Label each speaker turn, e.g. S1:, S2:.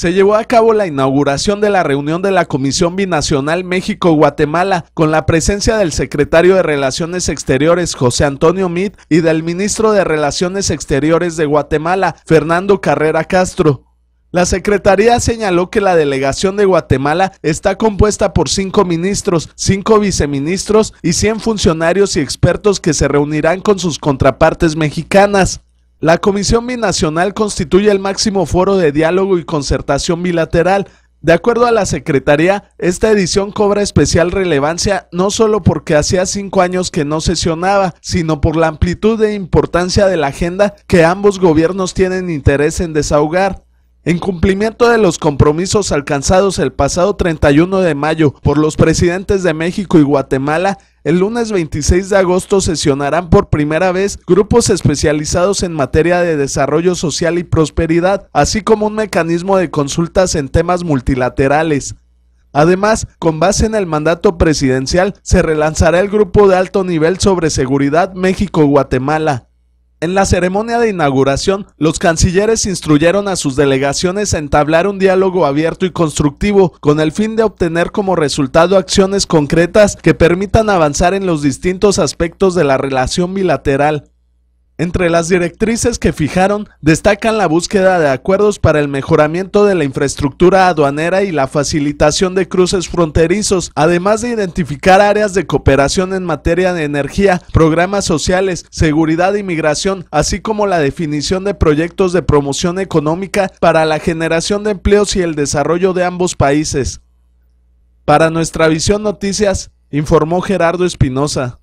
S1: se llevó a cabo la inauguración de la reunión de la Comisión Binacional México-Guatemala con la presencia del secretario de Relaciones Exteriores José Antonio Meade y del ministro de Relaciones Exteriores de Guatemala Fernando Carrera Castro. La Secretaría señaló que la delegación de Guatemala está compuesta por cinco ministros, cinco viceministros y 100 funcionarios y expertos que se reunirán con sus contrapartes mexicanas. La Comisión Binacional constituye el máximo foro de diálogo y concertación bilateral. De acuerdo a la Secretaría, esta edición cobra especial relevancia no solo porque hacía cinco años que no sesionaba, sino por la amplitud e importancia de la agenda que ambos gobiernos tienen interés en desahogar. En cumplimiento de los compromisos alcanzados el pasado 31 de mayo por los presidentes de México y Guatemala, el lunes 26 de agosto sesionarán por primera vez grupos especializados en materia de desarrollo social y prosperidad, así como un mecanismo de consultas en temas multilaterales. Además, con base en el mandato presidencial, se relanzará el grupo de alto nivel sobre seguridad México-Guatemala. En la ceremonia de inauguración, los cancilleres instruyeron a sus delegaciones a entablar un diálogo abierto y constructivo con el fin de obtener como resultado acciones concretas que permitan avanzar en los distintos aspectos de la relación bilateral. Entre las directrices que fijaron, destacan la búsqueda de acuerdos para el mejoramiento de la infraestructura aduanera y la facilitación de cruces fronterizos, además de identificar áreas de cooperación en materia de energía, programas sociales, seguridad y migración, así como la definición de proyectos de promoción económica para la generación de empleos y el desarrollo de ambos países. Para nuestra visión noticias, informó Gerardo Espinosa.